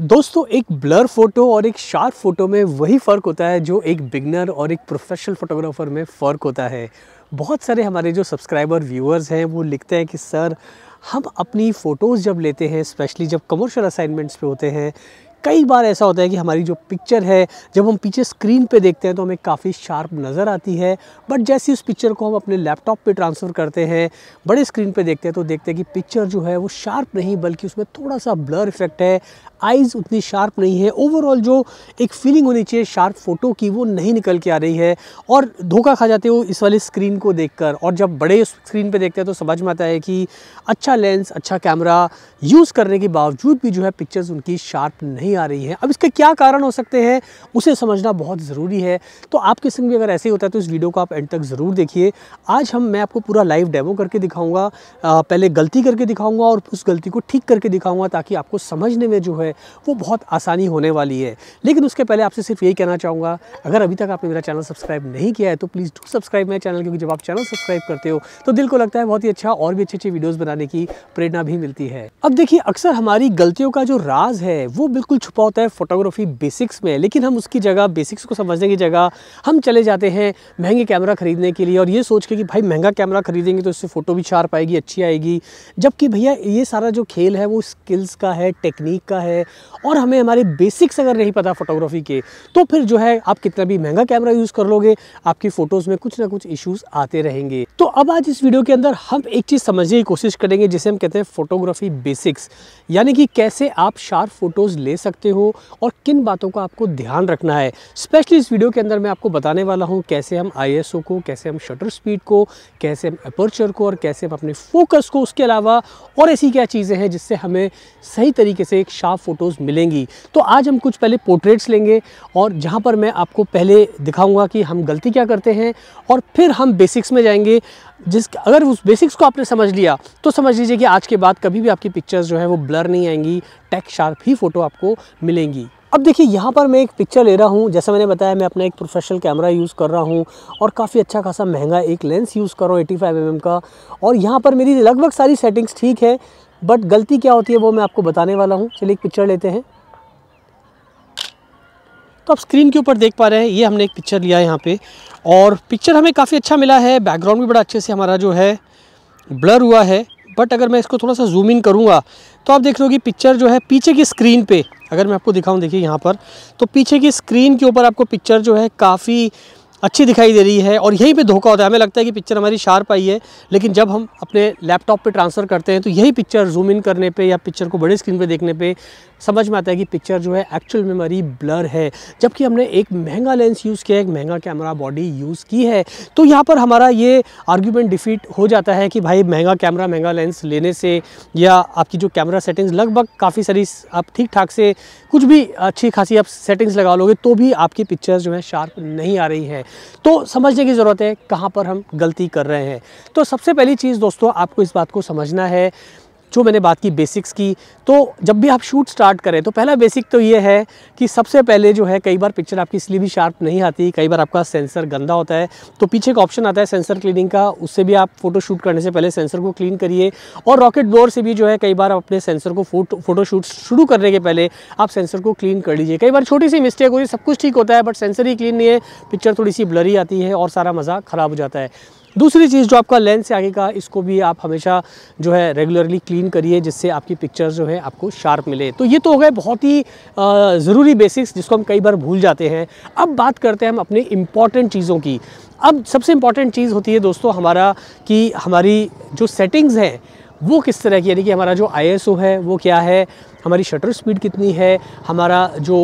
दोस्तों एक blur photo और एक शार्प फोटो में वही फ़र्क होता है जो एक बिगनर और एक प्रोफेशनल फोटोग्राफर में फ़र्क होता है बहुत सारे हमारे जो सब्सक्राइबर व्यूअर्स हैं वो लिखते हैं कि सर हम अपनी फ़ोटोज़ जब लेते हैं स्पेशली जब कमर्शियल असाइनमेंट्स पे होते हैं कई बार ऐसा होता है कि हमारी जो पिक्चर है जब हम पीछे स्क्रीन पे देखते हैं तो हमें काफ़ी शार्प नज़र आती है बट जैसे उस पिक्चर को हम अपने लैपटॉप पे ट्रांसफ़र करते हैं बड़े स्क्रीन पे देखते हैं तो देखते हैं कि पिक्चर जो है वो शार्प नहीं बल्कि उसमें थोड़ा सा ब्लर इफेक्ट है आइज़ उतनी शार्प नहीं है ओवरऑल जो एक फीलिंग होनी चाहिए शार्प फ़ोटो की वो नहीं निकल के आ रही है और धोखा खा जाते हो इस वाले स्क्रीन को देखकर और जब बड़े स्क्रीन पर देखते हैं तो समझ में आता है कि अच्छा लेंस अच्छा कैमरा यूज़ करने के बावजूद भी जो है पिक्चर्स उनकी शार्प नहीं नहीं आ रही है अब इसके क्या कारण हो सकते हैं उसे समझना बहुत ज़रूरी है तो आपके संग भी अगर ऐसे ही होता है तो इस वीडियो को आप एंड तक ज़रूर देखिए आज हम मैं आपको पूरा लाइव डेमो करके दिखाऊँगा पहले गलती करके दिखाऊँगा और उस गलती को ठीक करके दिखाऊँगा ताकि आपको समझने में जो है वो बहुत आसानी होने वाली है लेकिन उसके पहले आपसे सिर्फ यही कहना चाहूँगा अगर अभी तक आपने मेरा चैनल सब्सक्राइब नहीं किया है तो प्लीज़ डू सब्सक्राइब मेरे चैनल क्योंकि जब आप चैनल सब्सक्राइब करते हो तो दिल को लगता है बहुत ही अच्छा और भी अच्छे अच्छे वीडियोज़ बनाने की प्रेरणा भी मिलती है अब देखिए अक्सर हमारी गलतियों का जो राज है वो बिल्कुल छुपा होता है फोटोग्राफी बेसिक्स में लेकिन हम उसकी जगह बेसिक्स को समझने की जगह हम चले जाते हैं महंगे कैमरा खरीदने के लिए और ये सोच के कि भाई महंगा कैमरा खरीदेंगे तो इससे फ़ोटो भी शार्प आएगी अच्छी आएगी जबकि भैया ये सारा जो खेल है वो स्किल्स का है टेक्निक का है और हमें हमारे बेसिक्स अगर नहीं पता फोटोग्राफी के तो फिर जो है आप कितना भी महंगा कैमरा यूज़ कर लोगे आपकी फ़ोटोज़ में कुछ ना कुछ इशूज आते रहेंगे तो अब आज इस वीडियो के अंदर हम एक चीज़ समझने की कोशिश करेंगे जिसे हम कहते हैं फोटोग्राफी बेसिक्स यानी कि कैसे आप शार्प फोटोज़ ले सकते सकते हो और किन बातों का आपको ध्यान रखना है स्पेशली इस वीडियो के अंदर मैं आपको बताने वाला हूँ कैसे हम आई को कैसे हम शटर स्पीड को कैसे हम अपर्चर को और कैसे हम अपने फोकस को उसके अलावा और ऐसी क्या चीज़ें हैं जिससे हमें सही तरीके से एक शार्प फ़ोटोज़ मिलेंगी तो आज हम कुछ पहले पोर्ट्रेट्स लेंगे और जहाँ पर मैं आपको पहले दिखाऊँगा कि हम गलती क्या करते हैं और फिर हम बेसिक्स में जाएंगे जिस अगर उस बेसिक्स को आपने समझ लिया तो समझ लीजिए कि आज के बाद कभी भी आपकी पिक्चर्स जो है वो ब्लर नहीं आएंगी टेक शार्प ही फ़ोटो आपको मिलेंगी अब देखिए यहाँ पर मैं एक पिक्चर ले रहा हूँ जैसा मैंने बताया मैं अपना एक प्रोफेशनल कैमरा यूज़ कर रहा हूँ और काफ़ी अच्छा खासा महंगा एक लेंस यूज़ कर रहा हूँ एटी फाइव mm का और यहाँ पर मेरी लगभग सारी सेटिंग्स ठीक है बट गलती क्या होती है वो मैं आपको बताने वाला हूँ चलिए एक पिक्चर लेते हैं तो आप स्क्रीन के ऊपर देख पा रहे हैं ये हमने एक पिक्चर लिया है यहाँ पे और पिक्चर हमें काफ़ी अच्छा मिला है बैकग्राउंड भी बड़ा अच्छे से हमारा जो है ब्लर हुआ है बट अगर मैं इसको थोड़ा सा जूम इन करूँगा तो आप देख लो कि पिक्चर जो है पीछे की स्क्रीन पे अगर मैं आपको दिखाऊँ देखिए यहाँ पर तो पीछे की स्क्रीन के ऊपर आपको पिक्चर जो है काफ़ी अच्छी दिखाई दे रही है और यहीं पे धोखा होता है हमें लगता है कि पिक्चर हमारी शार्प आई है लेकिन जब हम अपने लैपटॉप पे ट्रांसफ़र करते हैं तो यही पिक्चर जूम इन करने पे या पिक्चर को बड़े स्क्रीन पे देखने पे समझ में आता है कि पिक्चर जो है एक्चुअल में हमारी ब्लर है जबकि हमने एक महंगा लेंस यूज़ किया एक महंगा कैमरा बॉडी यूज़ की है तो यहाँ पर हमारा ये आर्ग्यूमेंट डिफीट हो जाता है कि भाई महंगा कैमरा महंगा लेंस लेने से या आपकी जो कैमरा सेटिंग्स लगभग काफ़ी सारी आप ठीक ठाक से कुछ भी अच्छी खासी आप सेटिंग्स लगा लोगे तो भी आपकी पिक्चर्स जो है शार्प नहीं आ रही है तो समझने की ज़रूरत है कहाँ पर हम गलती कर रहे हैं तो सबसे पहली चीज़ दोस्तों आपको इस बात को समझना है जो मैंने बात की बेसिक्स की तो जब भी आप शूट स्टार्ट करें तो पहला बेसिक तो ये है कि सबसे पहले जो है कई बार पिक्चर आपकी इसलिए भी शार्प नहीं आती कई बार आपका सेंसर गंदा होता है तो पीछे एक ऑप्शन आता है सेंसर क्लीनिंग का उससे भी आप फोटो शूट करने से पहले सेंसर को क्लीन करिए और रॉकेट डोर से भी जो है कई बार आप अपने सेंसर को फोटो फोटो शूट शुरू करने के पहले आप सेंसर को क्लीन कर लीजिए कई बार छोटी सी मिस्टेक हो है सब कुछ ठीक होता है बट सेंसर ही क्लीन नहीं है पिक्चर थोड़ी सी ब्लरी आती है और सारा मज़ा ख़राब हो जाता है दूसरी चीज़ जो आपका लेंस है आगे का इसको भी आप हमेशा जो है रेगुलरली क्लीन करिए जिससे आपकी पिक्चर्स जो है आपको शार्प मिले तो ये तो हो गए बहुत ही ज़रूरी बेसिक्स जिसको हम कई बार भूल जाते हैं अब बात करते हैं हम अपने इम्पॉर्टेंट चीज़ों की अब सबसे इम्पॉर्टेंट चीज़ होती है दोस्तों हमारा कि हमारी जो सेटिंग्स हैं वो किस तरह की यानी कि हमारा जो आई है वो क्या है हमारी शटर स्पीड कितनी है हमारा जो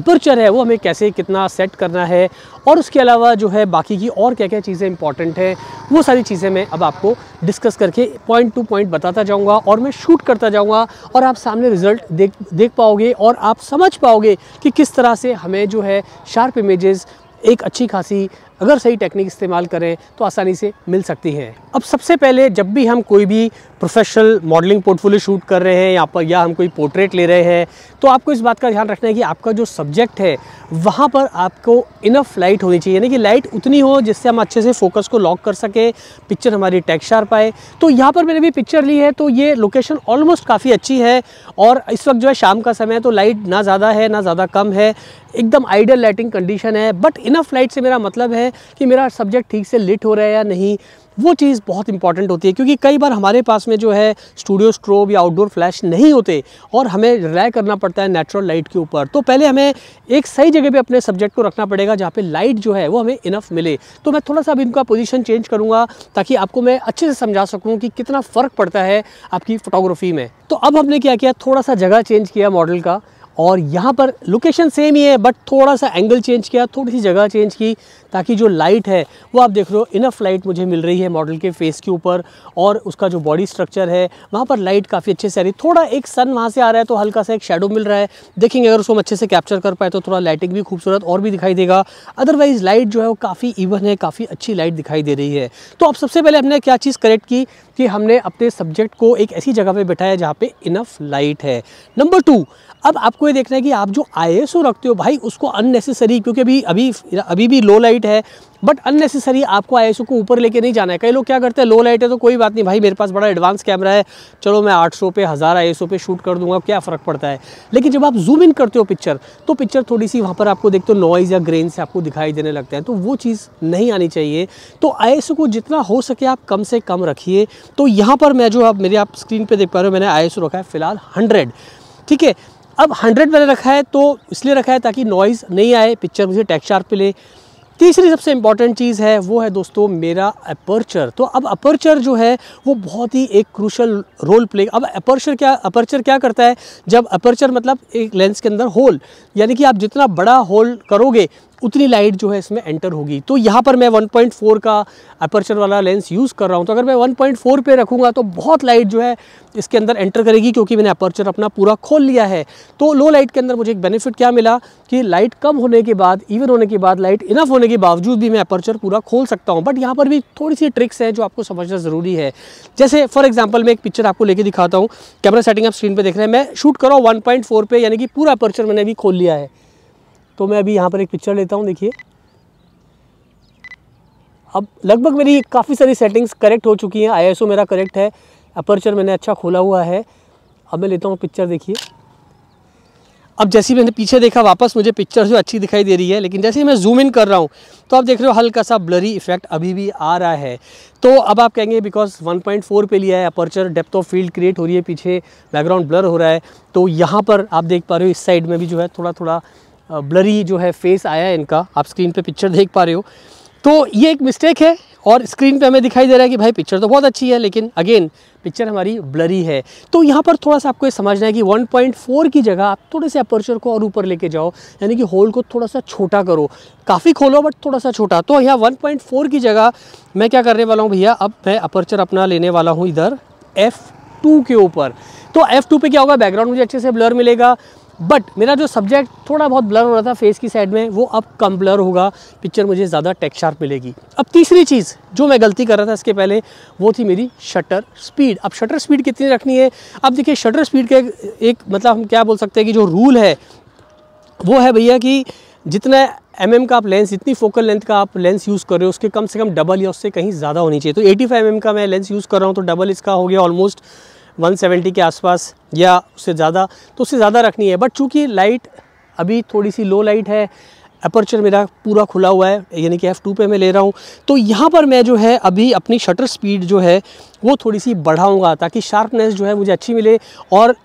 अपर्चर है वो हमें कैसे कितना सेट करना है और उसके अलावा जो है बाकी की और क्या क्या चीज़ें इंपॉर्टेंट हैं वो सारी चीज़ें मैं अब आपको डिस्कस करके पॉइंट टू पॉइंट बताता जाऊँगा और मैं शूट करता जाऊँगा और आप सामने रिज़ल्ट देख देख पाओगे और आप समझ पाओगे कि किस तरह से हमें जो है शार्प इमेजेस एक अच्छी खासी अगर सही टेक्निक इस्तेमाल करें तो आसानी से मिल सकती है अब सबसे पहले जब भी हम कोई भी प्रोफेशनल मॉडलिंग पोर्टफोलियो शूट कर रहे हैं या पर या हम कोई पोर्ट्रेट ले रहे हैं तो आपको इस बात का ध्यान रखना है कि आपका जो सब्जेक्ट है वहाँ पर आपको इनफ लाइट होनी चाहिए यानी कि लाइट उतनी हो जिससे हम अच्छे से फोकस को लॉक कर सकें पिक्चर हमारी टैग शार्प आए तो यहाँ पर मैंने भी पिक्चर ली है तो ये लोकेशन ऑलमोस्ट काफ़ी अच्छी है और इस वक्त जो है शाम का समय है तो लाइट ना ज़्यादा है ना ज़्यादा कम है एकदम आइडियल लाइटिंग कंडीशन है बट इनफ लाइट से मेरा मतलब है कि मेरा सब्जेक्ट ठीक से लिट हो रहा है या नहीं वो चीज़ बहुत इंपॉर्टेंट होती है क्योंकि कई बार हमारे पास में जो है स्टूडियो स्ट्रोब या आउटडोर फ्लैश नहीं होते और हमें रिलाय करना पड़ता है नेचुरल लाइट के ऊपर तो पहले हमें एक सही जगह पे अपने सब्जेक्ट को रखना पड़ेगा जहाँ पे लाइट जो है वो हमें इनफ मिले तो मैं थोड़ा सा अब इनका पोजीशन चेंज करूँगा ताकि आपको मैं अच्छे से समझा सकूँ कि कितना फ़र्क पड़ता है आपकी फ़ोटोग्राफी में तो अब हमने क्या किया थोड़ा सा जगह चेंज किया मॉडल का और यहाँ पर लोकेशन सेम ही है बट थोड़ा सा एंगल चेंज किया थोड़ी सी जगह चेंज की ताकि जो लाइट है वो आप देख रहे हो इनफ लाइट मुझे मिल रही है मॉडल के फेस के ऊपर और उसका जो बॉडी स्ट्रक्चर है वहाँ पर लाइट काफ़ी अच्छे से आ रही है थोड़ा एक सन वहाँ से आ रहा है तो हल्का सा एक शेडो मिल रहा है देखेंगे अगर उसको हम अच्छे से कैप्चर कर पाए तो थोड़ा लाइटिंग भी खूबसूरत और भी दिखाई देगा अदरवाइज़ लाइट जो है वो काफ़ी इवन है काफ़ी अच्छी लाइट दिखाई दे रही है तो आप सबसे पहले हमने क्या चीज़ करेक्ट की कि हमने अपने सब्जेक्ट को एक ऐसी जगह पर बैठाया जहाँ पर इनफ लाइट है नंबर टू अब आपको आपको ये देखना है कि आप जो आई रखते हो भाई उसको अननेसेसरी क्योंकि अभी अभी अभी भी लो लाइट है बट अननेसेसरी आपको आई को ऊपर लेके नहीं जाना है कई लोग क्या करते हैं लो लाइट है तो कोई बात नहीं भाई मेरे पास बड़ा एडवांस कैमरा है चलो मैं 800 पे हज़ार आई पे शूट कर दूंगा क्या फ़र्क पड़ता है लेकिन जब आप जूम इन करते हो पिक्चर तो पिक्चर थोड़ी सी वहाँ पर आपको देखते हो नॉइज़ या ग्रेन से आपको दिखाई देने लगता है तो वो चीज़ नहीं आनी चाहिए तो आई को जितना हो सके आप कम से कम रखिए तो यहाँ पर मैं जो आप मेरे आप स्क्रीन पर देख पा रहे हो मैंने आई रखा है फ़िलहाल हंड्रेड ठीक है अब हंड्रेड मैंने रखा है तो इसलिए रखा है ताकि नॉइज़ नहीं आए पिक्चर मुझे टैक्स शार्प ले तीसरी सबसे इम्पॉर्टेंट चीज़ है वो है दोस्तों मेरा अपर्चर तो अब अपर्चर जो है वो बहुत ही एक क्रूशल रोल प्ले अब अपर्चर क्या अपर्चर क्या करता है जब अपर्चर मतलब एक लेंस के अंदर होल यानी कि आप जितना बड़ा होल करोगे उतनी लाइट जो है इसमें एंटर होगी तो यहाँ पर मैं 1.4 का अपर्चर वाला लेंस यूज़ कर रहा हूँ तो अगर मैं 1.4 पे रखूँगा तो बहुत लाइट जो है इसके अंदर एंटर करेगी क्योंकि मैंने अपर्चर अपना पूरा खोल लिया है तो लो लाइट के अंदर मुझे एक बेनिफिट क्या मिला कि लाइट कम होने के बाद इवन होने के बाद लाइट इनफ होने के बावजूद भी मैं अपर्चर पूरा खोल सकता हूँ बट यहाँ पर भी थोड़ी सी ट्रिक्स है जो आपको समझना ज़रूरी है जैसे फॉर एग्जाम्पल मैं एक पिक्चर आपको लेके दिखाता हूँ कैमरा सेटिंग आप स्क्रीन पर देख रहे हैं मैं शूट कर वन पॉइंट फोर पे यानी कि पूरा अपर्चर मैंने अभी खोल लिया है तो मैं अभी यहाँ पर एक पिक्चर लेता हूँ देखिए अब लगभग मेरी काफ़ी सारी सेटिंग्स करेक्ट हो चुकी हैं आई मेरा करेक्ट है अपर्चर मैंने अच्छा खोला हुआ है अब मैं लेता हूँ पिक्चर देखिए अब जैसे ही मैंने पीछे देखा वापस मुझे पिक्चर जो अच्छी दिखाई दे रही है लेकिन जैसे ही मैं जूम इन कर रहा हूँ तो आप देख रहे हो हल्का सा ब्लरी इफेक्ट अभी भी आ रहा है तो अब आप कहेंगे बिकॉज 1.4 पे लिया है aperture depth of field create हो रही है पीछे बैकग्राउंड ब्लर हो रहा है तो यहाँ पर आप देख पा रहे हो इस साइड में भी जो है थोड़ा थोड़ा ब्लरी जो है फेस आया है इनका आप स्क्रीन पे पिक्चर देख पा रहे हो तो ये एक मिस्टेक है और स्क्रीन पे हमें दिखाई दे रहा है कि भाई पिक्चर तो बहुत अच्छी है लेकिन अगेन पिक्चर हमारी ब्लरी है तो यहाँ पर थोड़ा सा आपको ये समझना है कि 1.4 की जगह आप थोड़े से अपर्चर को और ऊपर लेके जाओ यानी कि होल को थोड़ा सा छोटा करो काफ़ी खोलो बट थोड़ा सा छोटा तो यहाँ वन की जगह मैं क्या करने वाला हूँ भैया अब मैं अपर्चर अपना लेने वाला हूँ इधर एफ़ के ऊपर तो एफ़ पे क्या होगा बैकग्राउंड मुझे अच्छे से ब्लर मिलेगा बट मेरा जो सब्जेक्ट थोड़ा बहुत ब्लर हो रहा था फेस की साइड में वो अब कम ब्लर होगा पिक्चर मुझे ज़्यादा टेक्शार्प मिलेगी अब तीसरी चीज़ जो मैं गलती कर रहा था इसके पहले वो थी मेरी शटर स्पीड अब शटर स्पीड कितनी रखनी है अब देखिए शटर स्पीड का एक मतलब हम क्या बोल सकते हैं कि जो रूल है वो है भैया कि जितना एम mm का आप लेंस जितनी फोकल लेंथ का आप लेंस यूज़ कर रहे हो उसके कम से कम डबल या उससे कहीं ज़्यादा होनी चाहिए तो 85 फाइव mm का मैं लेंस यूज़ कर रहा हूँ तो डबल इसका हो गया ऑलमोस्ट 170 के आसपास या उससे ज़्यादा तो उससे ज़्यादा रखनी है बट चूँकि लाइट अभी थोड़ी सी लो लाइट है अपर्चर मेरा पूरा खुला हुआ है यानी कि एफ़ टू पे मैं ले रहा हूँ तो यहाँ पर मैं जो है अभी अपनी शटर स्पीड जो है वो थोड़ी सी बढ़ाऊँगा ताकि शार्पनेस जो है मुझे अच्छी मिले और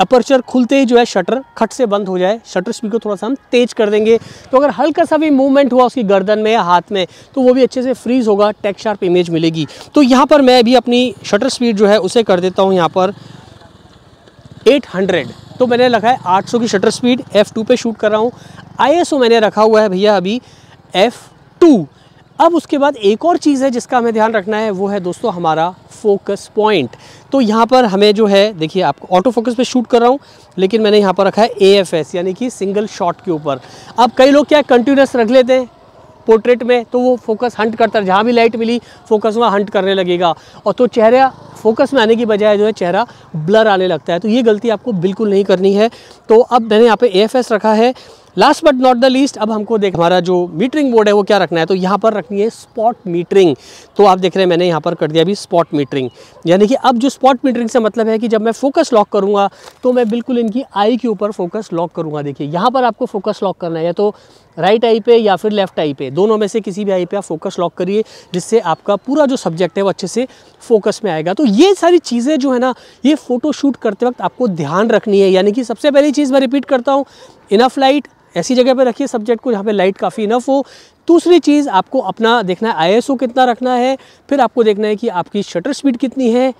अपर्चर खुलते ही जो है शटर खट से बंद हो जाए शटर स्पीड को थोड़ा सा हम तेज कर देंगे तो अगर हल्का सा भी मूवमेंट हुआ उसकी गर्दन में या हाथ में तो वो भी अच्छे से फ्रीज होगा टेक शार्प इमेज मिलेगी तो यहाँ पर मैं भी अपनी शटर स्पीड जो है उसे कर देता हूँ यहाँ पर 800 तो मैंने रखा है आठ की शटर स्पीड एफ़ पे शूट कर रहा हूँ आई मैंने रखा हुआ है भैया अभी एफ़ अब उसके बाद एक और चीज़ है जिसका हमें ध्यान रखना है वो है दोस्तों हमारा फोकस पॉइंट तो यहाँ पर हमें जो है देखिए आप ऑटो फोकस पे शूट कर रहा हूँ लेकिन मैंने यहाँ पर रखा है एएफएस यानी कि सिंगल शॉट के ऊपर अब कई लोग क्या कंटिन्यूस रख लेते हैं पोर्ट्रेट में तो वो फोकस हंट करता है जहाँ भी लाइट मिली फोकस वहाँ हंट करने लगेगा और तो चेहरा फोकस में आने की बजाय जो है चेहरा ब्लर आने लगता है तो ये गलती आपको बिल्कुल नहीं करनी है तो अब मैंने यहाँ पे एएफएस रखा है last but not the least अब हमको देख हमारा जो मीटरिंग बोर्ड है वो क्या रखना है तो यहाँ पर रखनी है स्पॉट मीटरिंग तो आप देख रहे हैं मैंने यहाँ पर कर दिया अभी स्पॉट मीटरिंग यानी कि अब जो स्पॉट मीटरिंग से मतलब है कि जब मैं फोकस लॉक करूँगा तो मैं बिल्कुल इनकी आई के ऊपर फोकस लॉक करूँगा देखिए यहाँ पर आपको फोकस लॉक करना है या तो राइट आई पे या फिर लेफ्ट आई पे दोनों में से किसी भी आई पे आप फोकस लॉक करिए जिससे आपका पूरा जो सब्जेक्ट है वो अच्छे से फोकस में आएगा तो ये सारी चीज़ें जो है ना ये फ़ोटो शूट करते वक्त आपको ध्यान रखनी है यानी कि सबसे पहली चीज़ मैं रिपीट करता हूँ इनफ लाइट ऐसी जगह पर रखिए सब्जेक्ट को जहाँ पर लाइट काफ़ी इनफ हो दूसरी चीज़ आपको अपना देखना है आई कितना रखना है फिर आपको देखना है कि आपकी शटर स्पीड कितनी है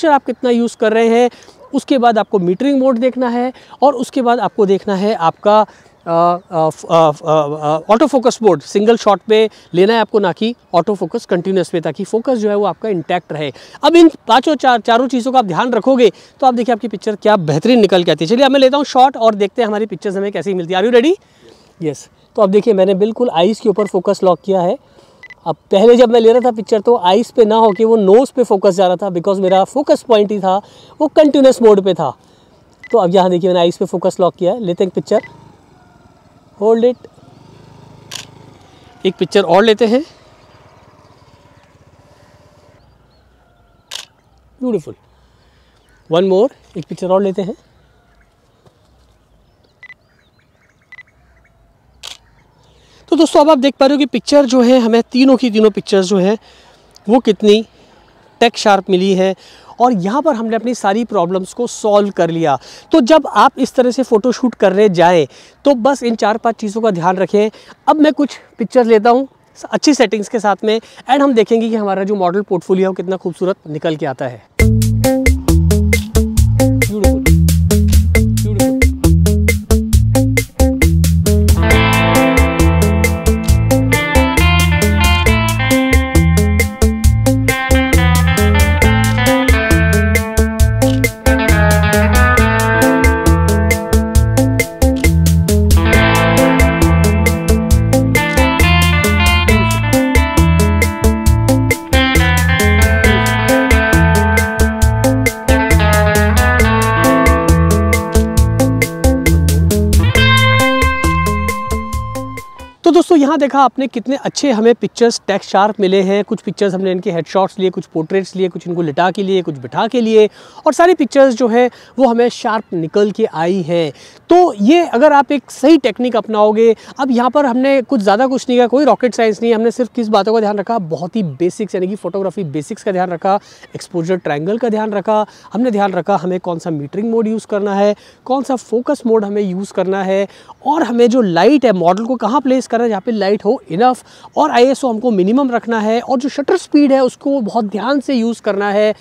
शर आप कितना यूज़ कर रहे हैं उसके बाद आपको मीटरिंग मोड देखना है और उसके बाद आपको देखना है आपका auto focus mode single shot पे लेना है आपको ना कि ऑटो फोकस कंटिन्यूस पे ताकि फोकस जो है वो आपका इंटैक्ट रहे अब इन पाँचों चार चारों चीज़ों का आप ध्यान रखोगे तो आप देखिए आपकी पिक्चर क्या बेहतरीन निकल के आती है चलिए अब मैं लेता हूँ शॉट और देखते हैं हमारी पिक्चर्स हमें कैसी मिलती है आर यू रेडी यस तो अब देखिए मैंने बिल्कुल आइज़ के ऊपर फोकस लॉक किया है अब पहले जब मैं ले रहा था पिक्चर तो आइज़ पे ना होकर वो नोज़ पे फोकस जा रहा था बिकॉज मेरा फोकस पॉइंट ही था वो कंटिन्यूस मोड पे था तो अब यहाँ देखिए मैंने आइस पे फोकस लॉक किया है लेते हैं पिक्चर होल्ड इट एक पिक्चर और लेते हैं ब्यूटिफुल वन मोर एक पिक्चर और लेते हैं तो दोस्तों अब आप देख पा रहे हो कि पिक्चर जो है हमें तीनों की तीनों पिक्चर्स जो है वो कितनी टेक शार्प मिली है और यहाँ पर हमने अपनी सारी प्रॉब्लम्स को सॉल्व कर लिया तो जब आप इस तरह से फ़ोटोशूट करने जाएँ तो बस इन चार पाँच चीज़ों का ध्यान रखें अब मैं कुछ पिक्चर लेता हूँ अच्छी सेटिंग्स के साथ में एंड हम देखेंगे कि हमारा जो मॉडल पोर्टफोलियो कितना खूबसूरत निकल के आता है देखा आपने कितने अच्छे हमें पिक्चर्स टैक्स शार्प मिले हैं कुछ पिक्चर्स हमने इनके हेडशॉट्स लिए कुछ पोर्ट्रेट्स लिए कुछ इनको लिटा के लिए कुछ बिठा के लिए और सारी पिक्चर्स जो है वो हमें शार्प निकल के आई हैं तो ये अगर आप एक सही टेक्निक अपनाओगे अब यहाँ पर हमने कुछ ज़्यादा कुछ नहीं किया कोई रॉकेट साइंस नहीं हमने सिर्फ किस बातों का ध्यान रखा बहुत ही बेसिक्स यानी कि फोटोग्राफी बेसिक्स का ध्यान रखा एक्सपोजर ट्राइंगल का ध्यान रखा हमने ध्यान रखा हमें कौन सा मीटरिंग मोड यूज़ करना है कौन सा फोकस मोड हमें यूज़ करना है और हमें जो लाइट है मॉडल को कहाँ प्लेस करना है जहाँ पर लाइट हाइट हो इनफ और आई हमको मिनिमम रखना है और जो शटर स्पीड है उसको बहुत ध्यान से यूज़ करना है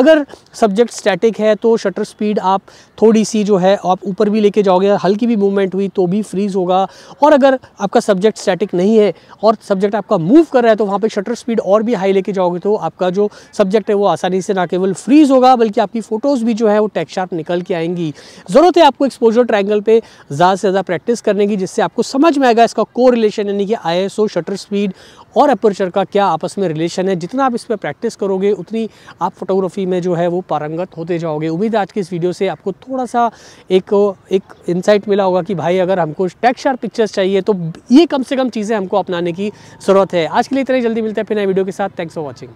अगर सब्जेक्ट स्टैटिक है तो शटर स्पीड आप थोड़ी सी जो है आप ऊपर भी लेके जाओगे हल्की भी मूवमेंट हुई तो भी फ्रीज़ होगा और अगर आपका सब्जेक्ट स्टैटिक नहीं है और सब्जेक्ट आपका मूव कर रहा है तो वहाँ पर शटर स्पीड और भी हाई लेके जाओगे तो आपका जो सब्जेक्ट है वो आसानी से ना केवल फ्रीज़ होगा बल्कि आपकी फ़ोटोज़ भी जो है वो टेक्शार्प निकल के आएंगी ज़रूरत है आपको एक्सपोजर ट्राइंगल पर ज़्यादा से ज़्यादा प्रैक्टिस करने की जिससे आपको समझ में आएगा इसका को रिलेशन यानी कि आई शटर स्पीड और अपर्चर का क्या आपस में रिलेशन है जितना आप इस पर प्रैक्टिस करोगे उतनी आप फोटोग्राफी में जो है वो पारंगत होते जाओगे उम्मीद आज की इस वीडियो से आपको थोड़ा सा एक एक इंसाइट मिला होगा कि भाई अगर हमको टैक्शार पिक्चर्स चाहिए तो ये कम से कम चीज़ें हमको अपनाने की ज़रूरत है आज के लिए इतना जल्दी मिलते हैं फिर नए वीडियो के साथ थैंक्स फॉर वॉचिंग